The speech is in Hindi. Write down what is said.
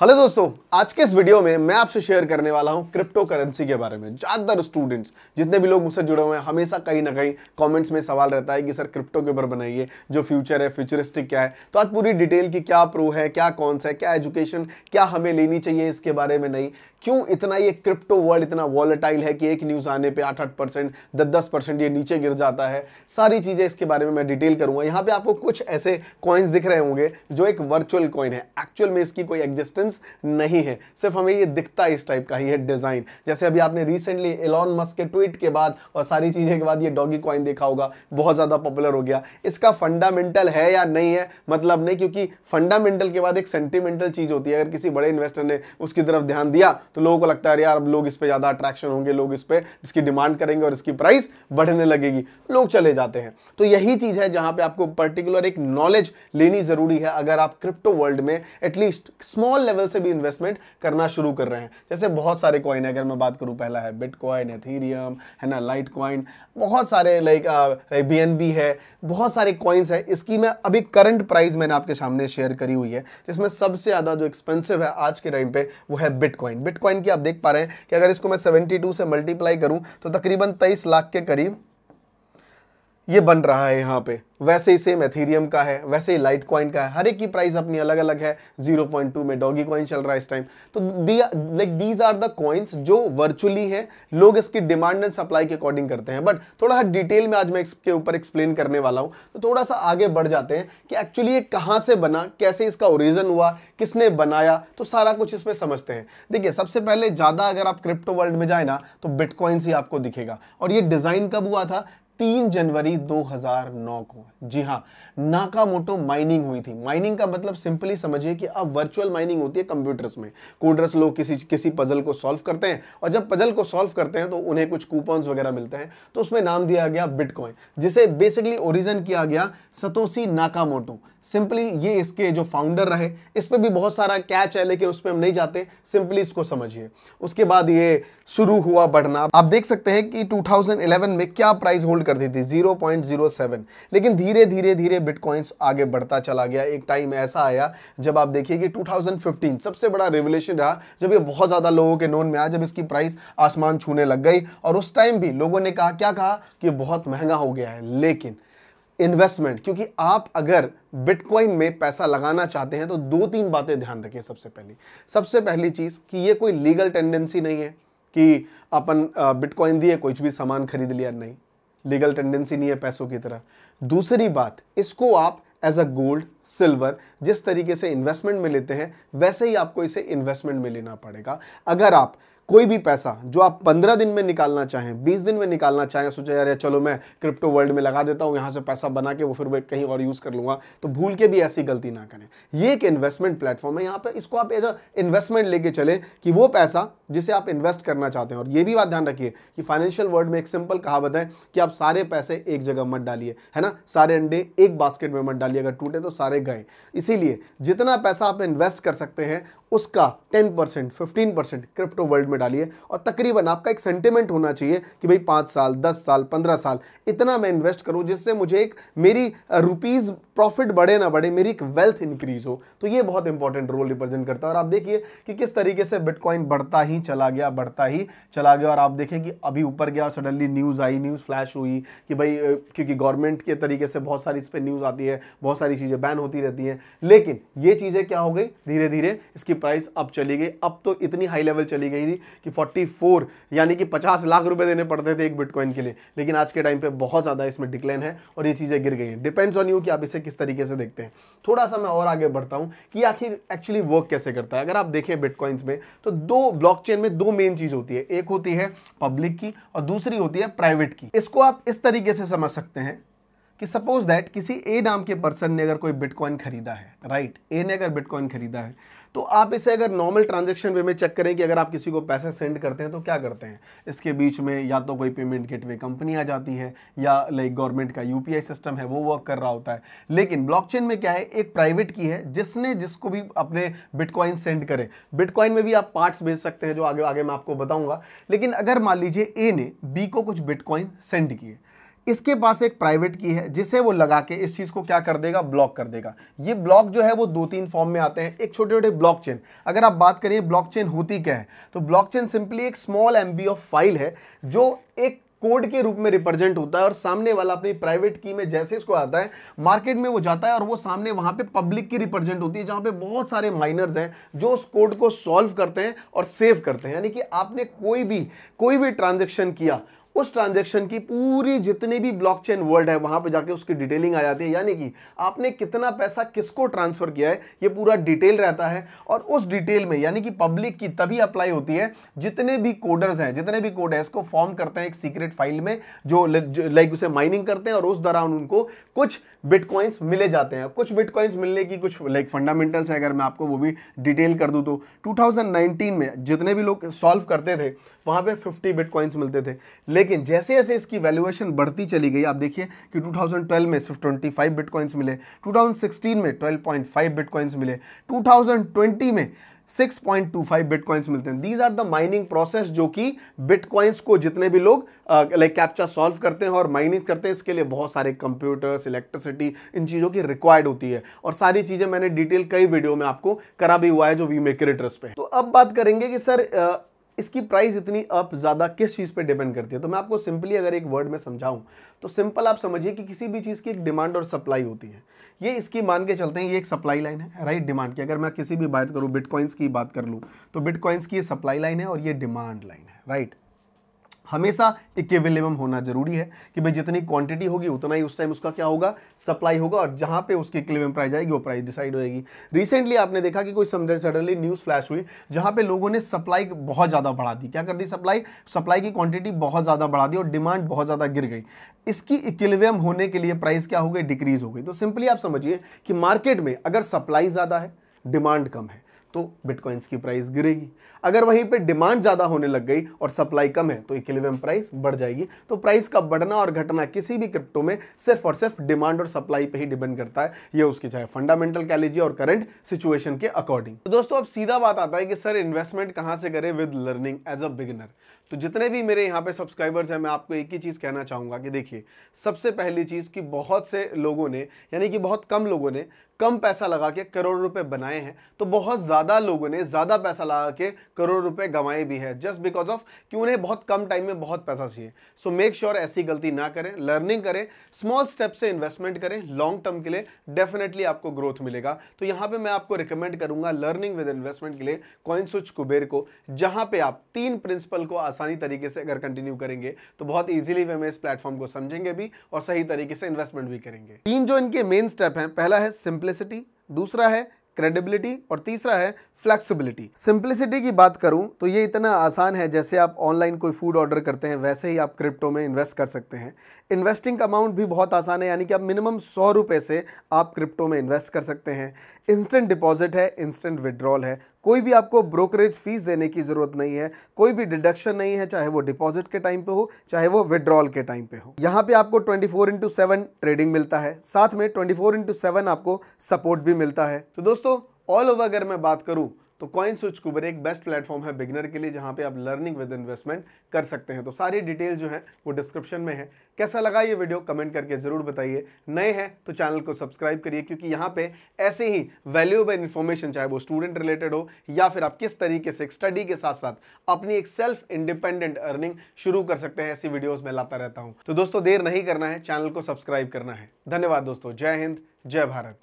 हेलो दोस्तों आज के इस वीडियो में मैं आपसे शेयर करने वाला हूं क्रिप्टो करेंसी के बारे में ज़्यादातर स्टूडेंट्स जितने भी लोग मुझसे जुड़े हुए हैं हमेशा कहीं ना कहीं कमेंट्स में सवाल रहता है कि सर क्रिप्टो के ऊपर बनाइए जो फ्यूचर है फ्यूचरिस्टिक क्या है तो आज पूरी डिटेल की क्या प्रो है क्या कौन सा है क्या एजुकेशन क्या हमें लेनी चाहिए इसके बारे में नहीं क्यों इतना ये क्रिप्टो वर्ल्ड इतना वॉलेटाइल है कि एक न्यूज़ आने पर आठ आठ परसेंट दस दस परसेंट ये नीचे गिर जाता है सारी चीज़ें इसके बारे में मैं डिटेल करूँगा यहाँ पर आपको कुछ ऐसे कॉइन्स दिख रहे होंगे जो एक वर्चुअल कॉइन है एक्चुअल में इसकी कोई एग्जिस्टेंस डिफरेंस नहीं है सिर्फ हमें ये दिखता इस टाइप का ही है डिज़ाइन जैसे अभी आपने रिसेंटली एलॉन मस्क के ट्वीट के बाद और सारी चीज़ें के बाद ये डॉगी कॉइन देखा होगा बहुत ज़्यादा पॉपुलर हो गया इसका फंडामेंटल है या नहीं है मतलब नहीं क्योंकि फंडामेंटल के बाद एक सेंटिमेंटल चीज़ होती है अगर किसी बड़े इन्वेस्टर ने उसकी तरफ ध्यान दिया तो लोगों को लगता है यार अब लोग इस पर ज़्यादा अट्रैक्शन होंगे लोग इस पर इसकी डिमांड करेंगे और इसकी प्राइस बढ़ने लगेगी लोग चले जाते हैं तो यही चीज़ है जहाँ पर आपको पर्टिकुलर एक नॉलेज लेनी ज़रूरी है अगर आप क्रिप्टो वर्ल्ड में एटलीस्ट स्मॉल लेवल लेवल से भी इन्वेस्टमेंट करना शुरू कर रहे हैं जैसे बहुत सारे कॉइन है अगर मैं बात करूँ पहला है बिटकॉइन एथीरियम है ना लाइट कॉइन बहुत सारे लाइक बी एन बी है बहुत सारे कॉइन्स है इसकी मैं अभी करंट प्राइस मैंने आपके सामने शेयर करी हुई है जिसमें सबसे ज़्यादा जो एक्सपेंसिव है आज के टाइम पर वो है बिटकॉइन बिटकॉइन की आप देख पा रहे हैं कि अगर इसको मैं 72 से मल्टीप्लाई करूँ तो तकरीबन तेईस लाख के करीब ये बन रहा है यहाँ पे वैसे ही सेम एथीरियम का है वैसे ही लाइट कॉइन का है हर एक की प्राइस अपनी अलग अलग है 0.2 में डॉगी कॉइन चल रहा है इस टाइम तो like these are the coins जो वर्चुअली हैं लोग इसकी डिमांड एंड सप्लाई के अकॉर्डिंग करते हैं बट थोड़ा डिटेल में आज मैं इसके ऊपर एक्सप्लेन करने वाला हूँ तो थोड़ा सा आगे बढ़ जाते हैं कि एक्चुअली ये कहाँ से बना कैसे इसका ओरिजन हुआ किसने बनाया तो सारा कुछ इसमें समझते हैं देखिए सबसे पहले ज़्यादा अगर आप क्रिप्टो वर्ल्ड में जाए ना तो बिटकॉइंस ही आपको दिखेगा और ये डिज़ाइन कब हुआ था तीन जनवरी 2009 को जी हाँ नाकामोटो माइनिंग हुई थी माइनिंग का मतलब सिंपली समझिए कि अब वर्चुअल माइनिंग होती है कंप्यूटर्स में कोडर्स लोग किसी किसी पजल को सॉल्व करते हैं और जब पजल को सॉल्व करते हैं तो उन्हें कुछ कूपन्स वगैरह मिलते हैं तो उसमें नाम दिया गया बिटकॉइन जिसे बेसिकली ओरिजन किया गया सतोसी नाकामोटो सिंपली ये इसके जो फाउंडर रहे इस पर भी बहुत सारा कैच है लेकिन उस पर हम नहीं जाते सिंपली इसको समझिए उसके बाद ये शुरू हुआ बढ़ना आप देख सकते हैं कि टू में क्या प्राइस होल्ड कर दी थी 0.07 लेकिन धीरे धीरे धीरे बिटकॉइंस आगे बढ़ता चला गया एक टाइम ऐसा आया जब आप देखिए कि 2015 सबसे बड़ा रेवोल्यूशन रहा जब ये बहुत ज़्यादा लोगों के नोन में आया जब इसकी प्राइस आसमान छूने लग गई और उस टाइम भी लोगों ने कहा क्या कहा कि बहुत महंगा हो गया है लेकिन इन्वेस्टमेंट क्योंकि आप अगर बिटकॉइन में पैसा लगाना चाहते हैं तो दो तीन बातें ध्यान रखिए सबसे पहली सबसे पहली चीज़ कि ये कोई लीगल टेंडेंसी नहीं है कि अपन बिटकॉइन दिए कुछ भी सामान खरीद लिया नहीं लीगल टेंडेंसी नहीं है पैसों की तरह दूसरी बात इसको आप एज अ गोल्ड सिल्वर जिस तरीके से इन्वेस्टमेंट में लेते हैं वैसे ही आपको इसे इन्वेस्टमेंट में लेना पड़ेगा अगर आप कोई भी पैसा जो आप पंद्रह दिन में निकालना चाहें बीस दिन में निकालना चाहें सोचा यार चलो मैं क्रिप्टो वर्ल्ड में लगा देता हूँ यहां से पैसा बना के वो फिर मैं कहीं और यूज़ कर लूंगा तो भूल के भी ऐसी गलती ना करें ये एक इन्वेस्टमेंट प्लेटफॉर्म है यहाँ पर इसको आप एज अ इन्वेस्टमेंट लेके चले कि वो पैसा जिसे आप इन्वेस्ट करना चाहते हैं और ये भी बात ध्यान रखिए कि फाइनेंशियल वर्ल्ड में एक सिंपल कहावत है कि आप सारे पैसे एक जगह मत डालिए है ना सारे अंडे एक बास्केट में मत डालिए अगर टूटे तो सारे गए इसीलिए जितना पैसा आप इन्वेस्ट कर सकते हैं उसका 10 percent fifteen percent crypto world में डालिए और तकरीबन आपका एक सेंटिमेंट होना चाहिए कि भाई पाँच साल दस साल पंद्रह साल इतना मैं इन्वेस्ट करूँ जिससे मुझे एक मेरी रुपीज़ प्रॉफिट बढ़े ना बढ़े मेरी एक वेल्थ इंक्रीज हो तो ये बहुत इंपॉर्टेंट रोल रिप्रेजेंट करता है और आप देखिए कि किस तरीके से बिटकॉइन बढ़ता ही चला गया बढ़ता ही चला गया और आप देखें कि अभी ऊपर गया और सडनली न्यूज़ आई न्यूज़ फ्लैश हुई कि भाई क्योंकि गवर्नमेंट के तरीके से बहुत सारी इस पर न्यूज़ आती है बहुत सारी चीज़ें बैन होती रहती हैं लेकिन ये चीज़ें क्या हो गई धीरे धीरे इसकी की प्राइस अब चली गई अब तो इतनी हाई लेवल चली गई थी कि 44 यानी कि 50 लाख रुपए देने पड़ते थे एक बिटकॉइन के लिए लेकिन आज के टाइम पे बहुत ज़्यादा इसमें डिक्लाइन है और ये चीज़ें गिर गई हैं डिपेंड्स ऑन यू कि आप इसे किस तरीके से देखते हैं थोड़ा सा मैं और आगे बढ़ता हूँ कि आखिर एक्चुअली वर्क कैसे करता है अगर आप देखें बिटकॉइंस में तो दो ब्लॉक में दो मेन चीज़ होती है एक होती है पब्लिक की और दूसरी होती है प्राइवेट की इसको आप इस तरीके से समझ सकते हैं कि सपोज दैट किसी ए नाम के पर्सन ने अगर कोई बिटकॉइन खरीदा है राइट right? ए ने अगर बिटकॉइन खरीदा है तो आप इसे अगर नॉर्मल ट्रांजेक्शन वे में चेक करें कि अगर आप किसी को पैसा सेंड करते हैं तो क्या करते हैं इसके बीच में या तो कोई पेमेंट गेटवे कंपनी आ जाती है या लाइक गवर्नमेंट का यूपीआई सिस्टम है वो वर्क कर रहा होता है लेकिन ब्लॉकचेन में क्या है एक प्राइवेट की है जिसने जिसको भी अपने बिटकॉइन सेंड करे बिटकॉइन में भी आप पार्ट्स भेज सकते हैं जो आगे आगे मैं आपको बताऊंगा लेकिन अगर मान लीजिए ए ने बी को कुछ बिटकॉइन सेंड किए इसके पास एक प्राइवेट की है जिसे वो लगा के इस चीज़ को क्या कर देगा ब्लॉक कर देगा ये ब्लॉक जो है वो दो तीन फॉर्म में आते हैं एक छोटे छोटे ब्लॉकचेन अगर आप बात करें ब्लॉकचेन होती क्या है तो ब्लॉकचेन सिंपली एक स्मॉल एम ऑफ फाइल है जो एक कोड के रूप में रिप्रेजेंट होता है और सामने वाला अपनी प्राइवेट की में जैसे इसको आता है मार्केट में वो जाता है और वो सामने वहाँ पे पब्लिक की रिप्रेजेंट होती है जहाँ पे बहुत सारे माइनर्स हैं जो उस कोड को सॉल्व करते हैं और सेव करते हैं यानी कि आपने कोई भी कोई भी ट्रांजेक्शन किया उस ट्रांजेक्शन की पूरी जितनी भी ब्लॉकचेन वर्ल्ड है वहां पर जाके उसकी डिटेलिंग आ जाती है यानी कि आपने कितना पैसा किसको ट्रांसफर किया है ये पूरा डिटेल रहता है और उस डिटेल में यानी कि पब्लिक की तभी अप्लाई होती है जितने भी कोडर्स हैं जितने भी कोड है इसको फॉर्म करते हैं एक सीक्रेट फाइल में जो लाइक उसे माइनिंग करते हैं और उस दौरान उनको कुछ बिटकॉइंस मिले जाते हैं कुछ बिटकॉइंस मिलने की कुछ लाइक फंडामेंटल्स है अगर मैं आपको वो भी डिटेल कर दूँ तो टू में जितने भी लोग सॉल्व करते थे वहाँ पर फिफ्टी बिटकॉइंस मिलते थे लेकिन लेकिन जैसे जैसे इसकी वैल्यूएशन बढ़ती चली गई आप देखिए कि 2012 में सिर्फ 25 बिटकॉइंस मिले 2016 में 12.5 बिटकॉइंस मिले 2020 में 6.25 बिटकॉइंस मिलते हैं these are the mining process जो कि बिटकॉइंस को जितने भी लोग लाइक कैप्चा सॉल्व करते हैं और माइनिंग करते हैं इसके लिए बहुत सारे कंप्यूटर्स इलेक्ट्रिसिटी इन चीज़ों की रिक्वायर्ड होती है और सारी चीज़ें मैंने डिटेल कई वीडियो में आपको करा भी हुआ है जो वी मेकर पे तो अब बात करेंगे कि सर इसकी प्राइस इतनी अप ज़्यादा किस चीज़ पे डिपेंड करती है तो मैं आपको सिंपली अगर एक वर्ड में समझाऊं तो सिंपल आप समझिए कि किसी भी चीज़ की एक डिमांड और सप्लाई होती है ये इसकी मान के चलते हैं ये एक सप्लाई लाइन है राइट डिमांड की अगर मैं किसी भी बात करूँ बिटकॉइंस की बात कर लूँ तो बिटकॉइंस की ये सप्लाई लाइन है और ये डिमांड लाइन है राइट हमेशा इक्विलिबम होना जरूरी है कि भाई जितनी क्वांटिटी होगी उतना ही उस टाइम उसका क्या होगा सप्लाई होगा और जहाँ पे उसकी इक्विलिबम प्राइस आएगी वो प्राइस डिसाइड होएगी रिसेंटली आपने देखा कि कोई सडनली न्यूज़ फ्लैश हुई जहाँ पे लोगों ने सप्लाई बहुत ज़्यादा बढ़ा दी क्या कर दी सप्लाई सप्लाई की क्वांटिटी बहुत ज़्यादा बढ़ा दी और डिमांड बहुत ज़्यादा गिर गई इसकी इक्विलिबम होने के लिए प्राइस क्या हो गई डिक्रीज़ हो गई तो सिंपली आप समझिए कि मार्केट में अगर सप्लाई ज़्यादा है डिमांड कम है तो बिटकॉइंस की प्राइस गिरेगी अगर वहीं पे डिमांड ज़्यादा होने लग गई और सप्लाई कम है तो इक्विलिब्रियम प्राइस बढ़ जाएगी तो प्राइस का बढ़ना और घटना किसी भी क्रिप्टो में सिर्फ और सिर्फ डिमांड और सप्लाई पे ही डिपेंड करता है ये उसकी चाहे फंडामेंटल कह लीजिए और करंट सिचुएशन के अकॉर्डिंग तो दोस्तों अब सीधा बात आता है कि सर इन्वेस्टमेंट कहाँ से करें with learning as a beginner तो जितने भी मेरे यहाँ पे सब्सक्राइबर्स हैं मैं आपको एक ही चीज़ कहना चाहूँगा कि देखिए सबसे पहली चीज़ कि बहुत से लोगों ने यानी कि बहुत कम लोगों ने कम पैसा लगा के करोड़ रुपए बनाए हैं तो बहुत ज़्यादा लोगों ने ज़्यादा पैसा लगा के करोड़ रुपए गंवाए भी है जस्ट बिकॉज ऑफ कि उन्हें बहुत कम टाइम में बहुत पैसा चाहिए सो मेक श्योर ऐसी गलती ना करें लर्निंग करें स्मॉल स्टेप से इन्वेस्टमेंट करें लॉन्ग टर्म के लिए डेफिनेटली आपको ग्रोथ मिलेगा तो यहाँ पर मैं आपको रिकमेंड करूँगा लर्निंग विद इन्वेस्टमेंट के लिए कॉइन स्विच कुबेर को जहाँ पर आप तीन प्रिंसिपल को आसानी तरीके से अगर कंटिन्यू करेंगे तो बहुत ईजिली वे में इस प्लेटफॉर्म को समझेंगे भी और सही तरीके से इन्वेस्टमेंट भी करेंगे तीन जो इनके मेन स्टेप हैं पहला है सिंपल सिंप्लिसिटी दूसरा है क्रेडिबिलिटी और तीसरा है फ्लेक्सिबिलिटी सिंप्लिसिटी की बात करूं तो ये इतना आसान है जैसे आप ऑनलाइन कोई फूड ऑर्डर करते हैं वैसे ही आप क्रिप्टो में इन्वेस्ट कर सकते हैं इन्वेस्टिंग अमाउंट भी बहुत आसान है यानी कि आप मिनिमम सौ रुपये से आप क्रिप्टो में इन्वेस्ट कर सकते हैं इंस्टेंट डिपॉजिट है इंस्टेंट विड्रॉल है कोई भी आपको ब्रोकरेज फीस देने की ज़रूरत नहीं है कोई भी डिडक्शन नहीं है चाहे वो डिपॉजिट के टाइम पे हो चाहे वो विड्रॉल के टाइम पे हो यहाँ पे आपको 24 फोर इंटू सेवन ट्रेडिंग मिलता है साथ में 24 फोर इंटू सेवन आपको सपोर्ट भी मिलता है तो दोस्तों ऑल ओवर अगर मैं बात करूँ तो कॉइन स्विच कुबर एक बेस्ट प्लेटफॉर्म है बिगनर के लिए जहाँ पे आप लर्निंग विद इन्वेस्टमेंट कर सकते हैं तो सारी डिटेल जो है वो डिस्क्रिप्शन में है कैसा लगा ये वीडियो कमेंट करके ज़रूर बताइए नए हैं तो चैनल को सब्सक्राइब करिए क्योंकि यहाँ पे ऐसे ही वैल्यूएबल इन्फॉर्मेशन चाहे वो स्टूडेंट रिलेटेड हो या फिर आप किस तरीके से स्टडी के साथ साथ अपनी एक सेल्फ इंडिपेंडेंट अर्निंग शुरू कर सकते हैं ऐसी वीडियोज़ में लाता रहता हूँ तो दोस्तों देर नहीं करना है चैनल को सब्सक्राइब करना है धन्यवाद दोस्तों जय हिंद जय भारत